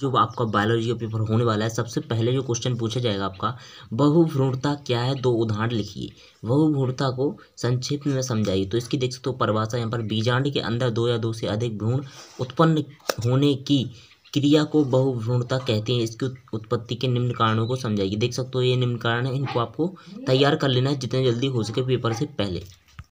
जो आपका बायोलॉजी का पेपर होने वाला है सबसे पहले जो क्वेश्चन पूछा जाएगा आपका बहुभ्रूणता क्या है दो उदाहरण लिखिए बहुभ्रूणता को संक्षिप्त में समझाइए तो इसकी देख सकते हो परिभाषा यहाँ पर बीजांड के अंदर दो या दो से अधिक भ्रूण उत्पन्न होने की क्रिया को बहुभ्रूणता कहते हैं इसकी उत्पत्ति के निम्न कारणों को समझाइए देख सकते हो ये निम्न कारण है इनको आपको तैयार कर लेना है जितने जल्दी हो सके पेपर से पहले